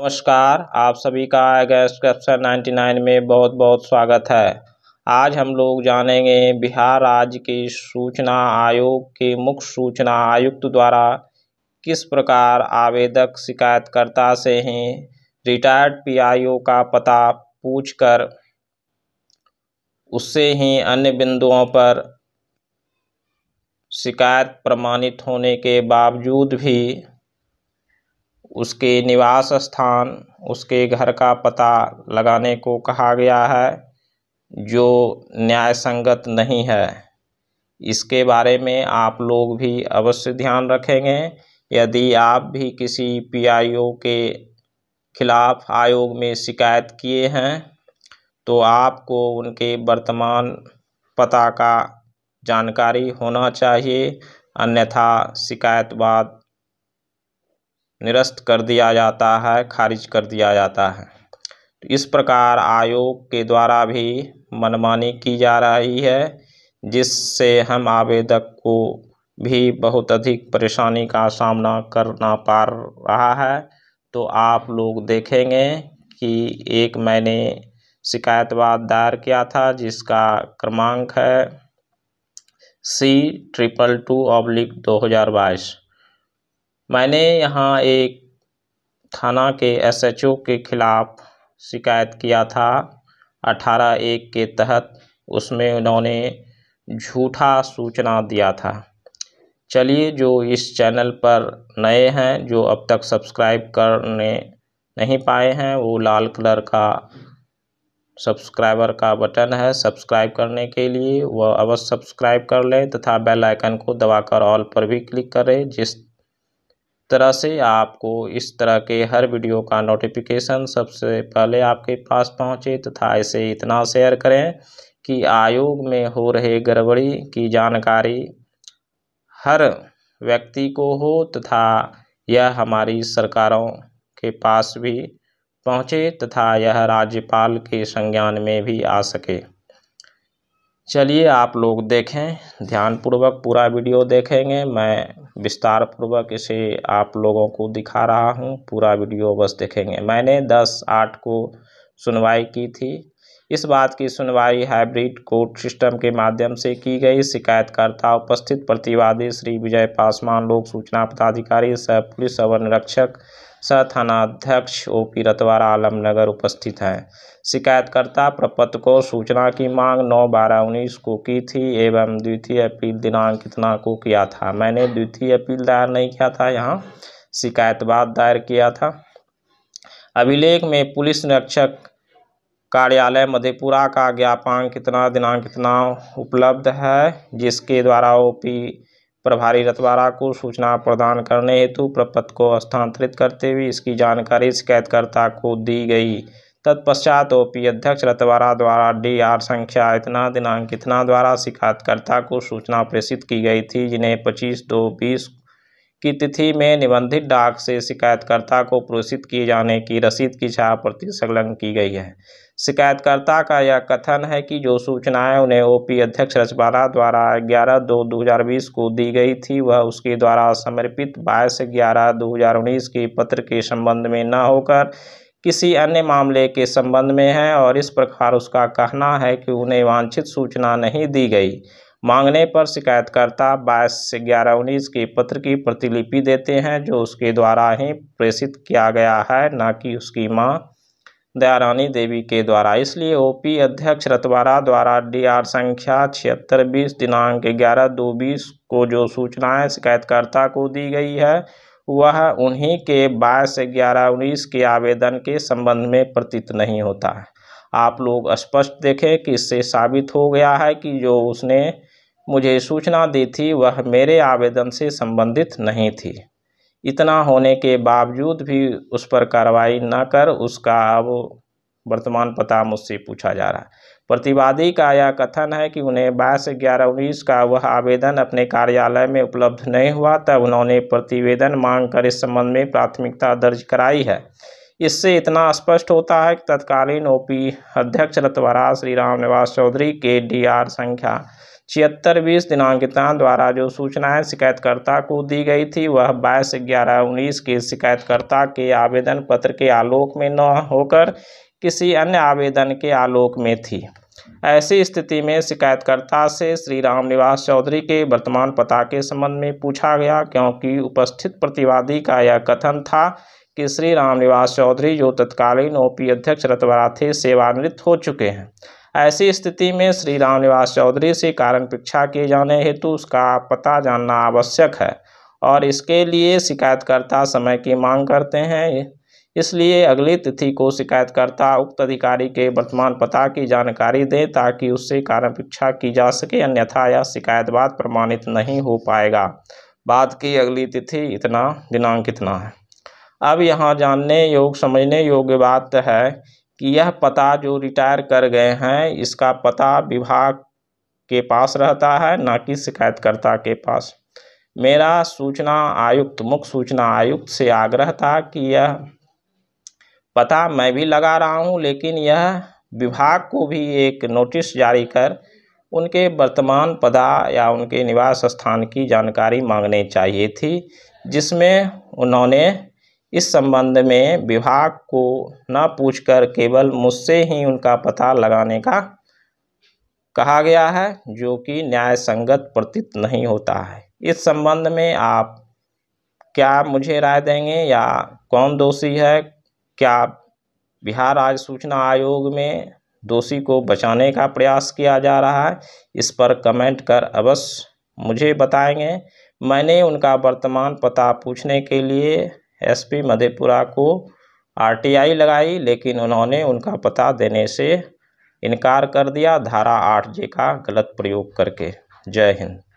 नमस्कार आप सभी का नाइन्टी 99 में बहुत बहुत स्वागत है आज हम लोग जानेंगे बिहार राज्य के सूचना आयोग के मुख्य सूचना आयुक्त द्वारा किस प्रकार आवेदक शिकायतकर्ता से हैं रिटायर्ड पीआईओ का पता पूछकर उससे ही अन्य बिंदुओं पर शिकायत प्रमाणित होने के बावजूद भी उसके निवास स्थान उसके घर का पता लगाने को कहा गया है जो न्याय संगत नहीं है इसके बारे में आप लोग भी अवश्य ध्यान रखेंगे यदि आप भी किसी पीआईओ के खिलाफ आयोग में शिकायत किए हैं तो आपको उनके वर्तमान पता का जानकारी होना चाहिए अन्यथा शिकायत बाद निरस्त कर दिया जाता है खारिज कर दिया जाता है तो इस प्रकार आयोग के द्वारा भी मनमानी की जा रही है जिससे हम आवेदक को भी बहुत अधिक परेशानी का सामना करना पा रहा है तो आप लोग देखेंगे कि एक मैंने शिकायतवाद दायर किया था जिसका क्रमांक है सी ट्रिपल टू ऑब्लिक दो हज़ार बाईस मैंने यहाँ एक थाना के एस एच ओ के खिलाफ शिकायत किया था अठारह एक के तहत उसमें उन्होंने झूठा सूचना दिया था चलिए जो इस चैनल पर नए हैं जो अब तक सब्सक्राइब करने नहीं पाए हैं वो लाल कलर का सब्सक्राइबर का बटन है सब्सक्राइब करने के लिए वह अवश्य सब्सक्राइब कर लें तथा बेल आइकन को दबाकर ऑल पर भी क्लिक करें जिस तरह से आपको इस तरह के हर वीडियो का नोटिफिकेशन सबसे पहले आपके पास पहुंचे तथा इसे इतना शेयर करें कि आयोग में हो रहे गड़बड़ी की जानकारी हर व्यक्ति को हो तथा यह हमारी सरकारों के पास भी पहुँचे तथा यह राज्यपाल के संज्ञान में भी आ सके चलिए आप लोग देखें ध्यानपूर्वक पूरा वीडियो देखेंगे मैं विस्तार पूर्वक इसे आप लोगों को दिखा रहा हूँ पूरा वीडियो बस देखेंगे मैंने दस आठ को सुनवाई की थी इस बात की सुनवाई हाइब्रिड कोर्ट सिस्टम के माध्यम से की गई शिकायतकर्ता उपस्थित प्रतिवादी श्री विजय पासवान लोक सूचना पदाधिकारी सह पुलिस अवर निरीक्षक सह थानाध्यक्ष ओ पी रतवारा आलमनगर उपस्थित हैं शिकायतकर्ता प्रपत्र को सूचना की मांग नौ बारह उन्नीस को की थी एवं द्वितीय अपील दिनांक कितना को किया था मैंने द्वितीय अपील दायर नहीं किया था यहाँ शिकायतवाद दायर किया था अभिलेख में पुलिस निरीक्षक कार्यालय मधेपुरा का ज्ञापन कितना दिनांक कितना उपलब्ध है जिसके द्वारा ओ पी प्रभारी रतवारा को सूचना प्रदान करने हेतु प्रपत्र को स्थानांतरित करते हुए इसकी जानकारी शिकायतकर्ता को दी गई तत्पश्चात ओपी अध्यक्ष रतवारा द्वारा डी आर संख्या इतना दिनांक इतना द्वारा शिकायतकर्ता को सूचना प्रेषित की गई थी जिन्हें पच्चीस दो बीस की तिथि में निबंधित डाक से शिकायतकर्ता को पुरोषित किए जाने की रसीद की छाप प्रति संलग्न की गई है शिकायतकर्ता का यह कथन है कि जो सूचनाएं उन्हें ओपी अध्यक्ष रजवाड़ा द्वारा ग्यारह दो 2020 हज़ार बीस को दी गई थी वह उसके द्वारा समर्पित बाईस ग्यारह दो हज़ार उन्नीस के पत्र के संबंध में न होकर किसी अन्य मामले के संबंध में है और इस प्रकार उसका कहना है कि उन्हें वांछित सूचना नहीं दी गई मांगने पर शिकायतकर्ता बाईस से ग्यारह उन्नीस के पत्र की प्रतिलिपि देते हैं जो उसके द्वारा ही प्रेषित किया गया है न कि उसकी माँ दयारानी देवी के द्वारा इसलिए ओपी अध्यक्ष रतवारा द्वारा डीआर संख्या छिहत्तर बीस दिनांक ग्यारह दो बीस को जो सूचनाएं शिकायतकर्ता को दी गई है वह उन्हीं के बाईस ग्यारह उन्नीस के आवेदन के संबंध में प्रतीत नहीं होता है आप लोग स्पष्ट देखें कि इससे साबित हो गया है कि जो उसने मुझे सूचना दी थी वह मेरे आवेदन से संबंधित नहीं थी इतना होने के बावजूद भी उस पर कार्रवाई न कर उसका अब वर्तमान पता मुझसे पूछा जा रहा है प्रतिवादी का यह कथन है कि उन्हें बाईस ग्यारह उन्नीस का वह आवेदन अपने कार्यालय में उपलब्ध नहीं हुआ तब उन्होंने प्रतिवेदन मांग कर इस संबंध में प्राथमिकता दर्ज कराई है इससे इतना स्पष्ट होता है कि तत्कालीन ओपी अध्यक्ष रतवरा श्री राम निवास चौधरी के डी संख्या छिहत्तर बीस दिनांकिता द्वारा जो सूचनाएं शिकायतकर्ता को दी गई थी वह बाईस ग्यारह उन्नीस के शिकायतकर्ता के आवेदन पत्र के आलोक में न होकर किसी अन्य आवेदन के आलोक में थी ऐसी स्थिति में शिकायतकर्ता से श्री राम निवास चौधरी के वर्तमान पता के संबंध में पूछा गया क्योंकि उपस्थित प्रतिवादी का यह कथन था कि श्री राम निवास चौधरी जो तत्कालीन ओपी अध्यक्ष रतवरा थे सेवानिवृत्त हो चुके हैं ऐसी स्थिति में श्री राम निवास चौधरी से कारण परीक्षा किए जाने हेतु उसका पता जानना आवश्यक है और इसके लिए शिकायतकर्ता समय की मांग करते हैं इसलिए अगली तिथि को शिकायतकर्ता उक्त अधिकारी के वर्तमान पता की जानकारी दें ताकि उससे कारण परीक्षा की जा सके अन्यथा यह शिकायतवाद प्रमाणित नहीं हो पाएगा बाद की अगली तिथि इतना दिनांक इतना है अब यहाँ जानने योग समझने योग्य बात है कि यह पता जो रिटायर कर गए हैं इसका पता विभाग के पास रहता है ना कि शिकायतकर्ता के पास मेरा सूचना आयुक्त मुख्य सूचना आयुक्त से आग्रह था कि यह पता मैं भी लगा रहा हूँ लेकिन यह विभाग को भी एक नोटिस जारी कर उनके वर्तमान पदा या उनके निवास स्थान की जानकारी मांगनी चाहिए थी जिसमें उन्होंने इस संबंध में विभाग को न पूछकर केवल मुझसे ही उनका पता लगाने का कहा गया है जो कि न्याय संगत प्रतीत नहीं होता है इस संबंध में आप क्या मुझे राय देंगे या कौन दोषी है क्या बिहार राज्य सूचना आयोग में दोषी को बचाने का प्रयास किया जा रहा है इस पर कमेंट कर अवश्य मुझे बताएंगे मैंने उनका वर्तमान पता पूछने के लिए एसपी मधेपुरा को आरटीआई लगाई लेकिन उन्होंने उनका पता देने से इनकार कर दिया धारा आठ जे का गलत प्रयोग करके जय हिंद